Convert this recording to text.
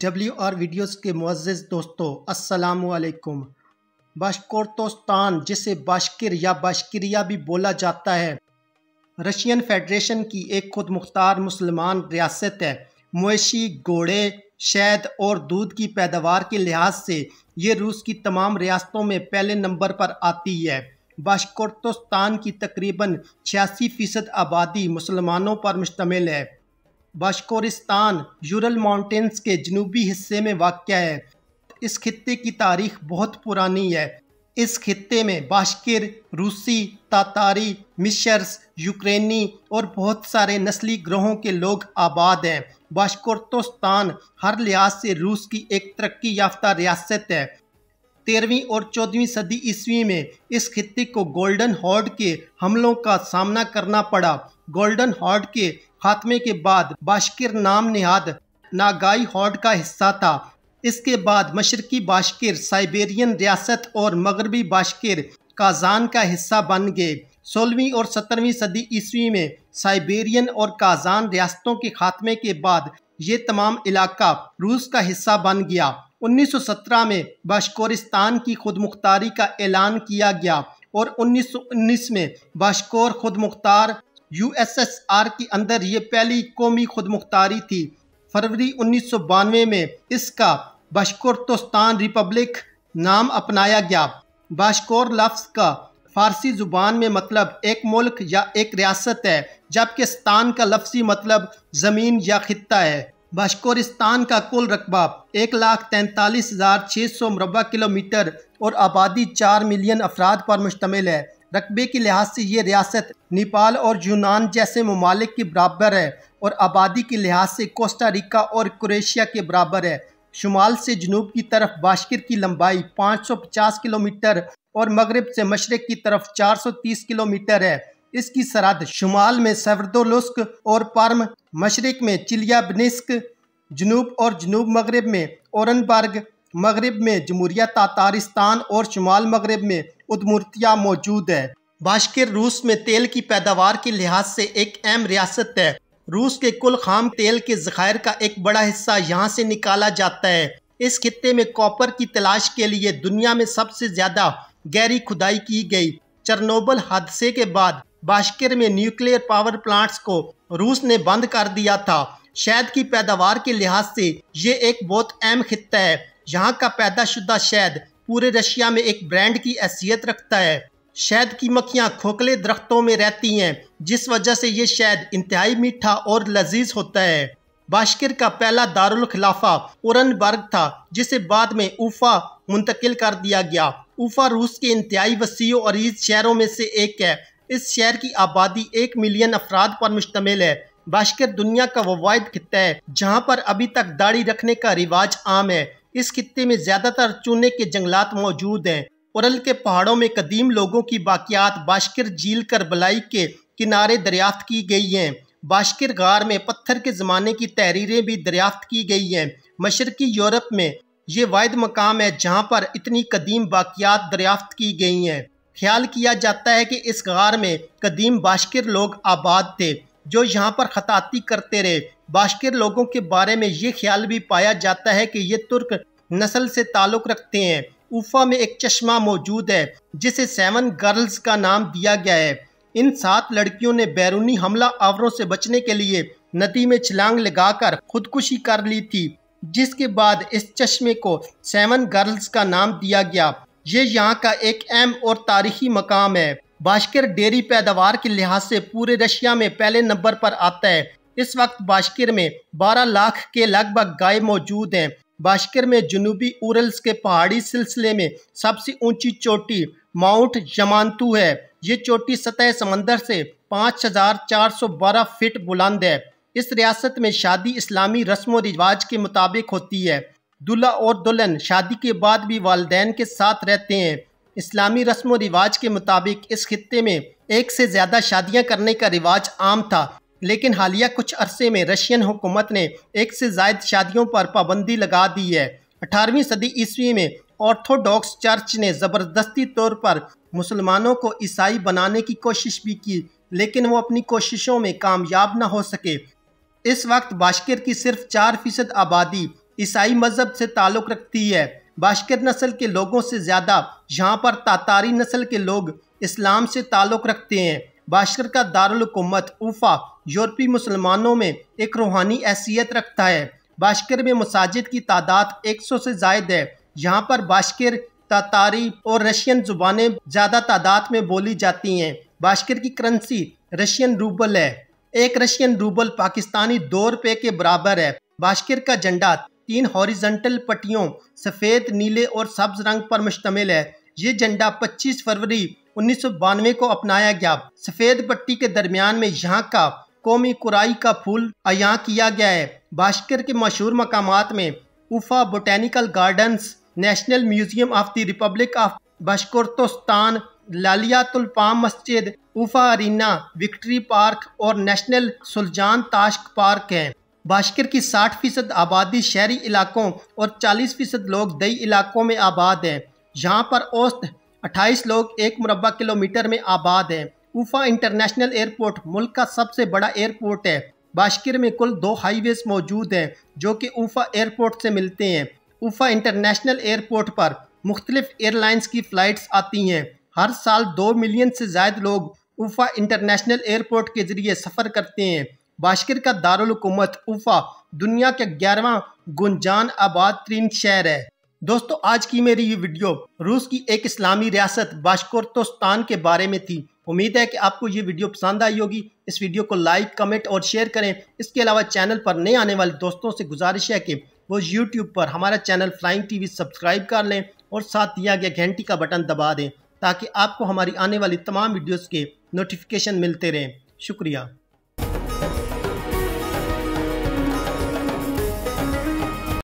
W R videos के मुज्ज़ दोस्तों वालेकुम बाशकोर्तोस्तान जिसे बाशकिर या बाशकिरिया भी बोला जाता है रशियन फेडरेशन की एक खुद मुख्तार मुसलमान रियासत है मवेशी घोड़े शहद और दूध की पैदावार के लिहाज से ये रूस की तमाम रियासतों में पहले नंबर पर आती है बाशकोर्तोस्तान की तकरीबन छियासी फ़ीसद आबादी मुसलमानों पर मुश्तमिल है बाशकोरिस्तान यूरल माउंटेन्स के जनूबी हिस्से में वाक़ है इस खत्े की तारीख बहुत पुरानी है इस खत्े में बाशकिर रूसी तातारी मिशर्स यूक्रेनी और बहुत सारे नस्ली ग्रोहों के लोग आबाद हैं बाशकोर्तोस्तान हर लिहाज से रूस की एक तरक्की याफ्ता रियासत है तेरहवीं और चौदहवीं सदी ईस्वी में इस खत्े को गोल्डन हॉर्ड के हमलों का सामना करना पड़ा गोल्डन हॉर्ड के खात्मे के बाद बाशकिर नाम नहाद नागाई हॉर्ड का हिस्सा था इसके बाद मशरकी बाशकिर साइबेरियन रियासत और मगरबी बाशकिर काजान का हिस्सा बन गए सोलहवीं और सत्रहवीं सदी ईस्वी में साइबेरियन और काजान रियासतों के खात्मे के बाद ये तमाम इलाका रूस का हिस्सा बन गया 1917 में बाशकोरिस्तान की खुद मुख्तारी का ऐलान किया गया और 1919 में बाशकोर खुद मुख्तार यूएसएसआर के अंदर ये पहली कौमी खुद मुख्तारी थी फरवरी उन्नीस में इसका बाशकोरतोस्तान रिपब्लिक नाम अपनाया गया बाशकोर लफ्ज़ का फ़ारसी ज़ुबान में मतलब एक मुल्क या एक रियासत है जबकि स्तान का लफ्सी मतलब ज़मीन या खत्ता है बाशकोरिस्तान का कुल रकबा एक लाख तैंतालीस हज़ार छः सौ मरबा किलोमीटर और आबादी चार मिलियन अफराद पर मुश्तमिल है रकबे के लिहाज से ये रियासत नेपाल और यूनान जैसे ममालिक के बराबर है और आबादी के लिहाज से कोस्टा रिका और क्रोएशिया के बराबर है शुमाल से जनूब की तरफ बाश्किर की लंबाई 550 किलोमीटर और मगरब से मशरक़ की तरफ 430 किलोमीटर है इसकी सरहद शुमाल में सवरदोलुस्क और पार्म मशरक़ में चिलियाबनिस्क जनूब और जनूब मगरब में औरनबर्ग मगरब में जमूरिया तातारिस्तान और शुमाल मगरब में उदमूर्तियाँ मौजूद है बाशकिर रूस में तेल की पैदावार के लिहाज से एक अहम रियासत है रूस के कुल खाम तेल के जखायर का एक बड़ा हिस्सा यहाँ से निकाला जाता है इस खत्े में कॉपर की तलाश के लिए दुनिया में सबसे ज़्यादा गहरी खुदाई की गई चरनोबल हादसे के बाद बाशकिर में न्यूक्लियर पावर प्लांट्स को रूस ने बंद कर दिया था शहद की पैदावार के लिहाज से ये एक बहुत अहम खत्ता है यहाँ का पैदाशुदा शहद पूरे रशिया में एक ब्रांड की हैसियत रखता है शहद की मक्खियाँ खोखले दरख्तों में रहती हैं जिस वजह से ये शहद इंतहाई मीठा और लजीज होता है बाशकिर का पहला दारुल खिलाफा उरनबर्ग था जिसे बाद में उफा मुंतकिल कर दिया गया उफा रूस के इंतहाई और अरीज शहरों में से एक है इस शहर की आबादी एक मिलियन अफराद पर मुश्तमिल है बाशकिर दुनिया का वायद खत्ता है जहाँ पर अभी तक दाढ़ी रखने का रिवाज आम है इस खत्े में ज़्यादातर चूने के जंगलात मौजूद हैं औरल के पहाड़ों में कदीम लोगों की बाकियात बाशकर झील कर बलाई के किनारे दरियाफ्त की गई हैं बाशकर गार में पत्थर के ज़माने की तहरीरें भी दरियाफ्त की गई हैं मशरकी यूरोप में ये वाद मकाम है जहाँ पर इतनी कदीम बाकियात दरियाफ्त की गई हैं ख्याल किया जाता है कि इस गार में कदीम बाशकर लोग आबाद थे जो यहाँ पर खताती करते रहे बाश्किर लोगों के बारे में ये ख्याल भी पाया जाता है कि ये तुर्क नस्ल से ताल्लुक़ रखते हैं उफा में एक चश्मा मौजूद है जिसे सेवन गर्ल्स का नाम दिया गया है इन सात लड़कियों ने बैरूनी हमला आवरों से बचने के लिए नदी में छलांग लगाकर खुदकुशी कर ली थी जिसके बाद इस चश्मे को सेवन गर्ल्स का नाम दिया गया ये यहाँ का एक अहम और तारीखी मकाम है बाशकिर डेयरी पैदावार के लिहाज से पूरे रशिया में पहले नंबर पर आता है इस वक्त बाशकिर में 12 लाख के लगभग गाय मौजूद हैं बाशकिर में जनूबी उरल्स के पहाड़ी सिलसिले में सबसे ऊंची चोटी माउंट जमानतू है ये चोटी सतह समंदर से 5412 फीट बुलंद है इस रियासत में शादी इस्लामी रस्म व रिवाज के मुताबिक होती है दुल्हा और दुल्हन शादी के बाद भी वालदेन के साथ रहते हैं इस्लामी रस्म व रिवाज के मुताबिक इस खत्े में एक से ज़्यादा शादियां करने का रिवाज आम था लेकिन हालिया कुछ अरसे में रशियन हुकूमत ने एक से जायद शादियों पर पाबंदी लगा दी है अठारहवीं सदी ईस्वी में ऑर्थोडॉक्स चर्च ने ज़बरदस्ती तौर पर मुसलमानों को ईसाई बनाने की कोशिश भी की लेकिन वो अपनी कोशिशों में कामयाब ना हो सके इस वक्त बाशकर की सिर्फ चार फीसद आबादी ईसाई मज़हब से ताल्लुक़ रखती है बाशकर नस्ल के लोगों से ज़्यादा यहाँ पर तातारी नस्ल के लोग इस्लाम से ताल्लुक़ रखते हैं बाशकर का दारकूमत उफा यूरोपी मुसलमानों में एक रूहानी हैसियत रखता है बाशकर में मसाजिद की तादाद 100 से जायद है यहाँ पर बाशकर तातारी और रशियन ज़ुबानें ज़्यादा तादाद में बोली जाती हैं बाशकर की करंसी रशियन रूबल है एक रशियन रूबल पाकिस्तानी दो रुपये के बराबर है बाशकर का झंडा तीन हॉरिजेंटल पट्टियों सफ़ेद नीले और सब्ज रंग पर मुश्तमिल है ये झंडा 25 फरवरी उन्नीस को अपनाया गया सफ़ेद पट्टी के दरमियान में यहाँ का कौमी कुराई का फूल अया किया गया है बाशकर के मशहूर मकाम में Ufa botanical gardens national museum of the republic of Bashkortostan लालियातुलपाम मस्जिद उफा अरीना विक्ट्री पार्क और नेशनल सुलजान ताश्क पार्क हैं बाशकर की 60 फीसद आबादी शहरी इलाकों और 40 फीसद लोग दई इलाकों में आबाद हैं यहाँ पर औस्त 28 लोग एक मुरबा किलोमीटर में आबाद हैं उफा इंटरनेशनल एयरपोर्ट मुल्क का सबसे बड़ा एयरपोर्ट है बाशकिर में कुल दो हाईवेज मौजूद हैं जो कि उफा एयरपोर्ट से मिलते हैं उफा इंटरनेशनल एयरपोर्ट पर मुख्तलिफ एयरलाइंस की फ़्लाइट्स आती हैं हर साल दो मिलियन से जायद लोग उफा इंटरनेशनल एयरपोर्ट के ज़रिए सफ़र करते हैं बाशकर का दारकूमत उफा दुनिया के ग्यारहवा गुंजान आबाद तरीन शहर है दोस्तों आज की मेरी ये वीडियो रूस की एक इस्लामी रियासत बाशकोर्तोस्तान के बारे में थी उम्मीद है कि आपको ये वीडियो पसंद आई होगी इस वीडियो को लाइक कमेंट और शेयर करें इसके अलावा चैनल पर नए आने वाले दोस्तों से गुजारिश है कि वो यूट्यूब पर हमारा चैनल फ्लाइंग टी सब्सक्राइब कर लें और साथ दिया गया घंटी का बटन दबा दें ताकि आपको हमारी आने वाली तमाम वीडियोज़ के नोटिफिकेशन मिलते रहें शुक्रिया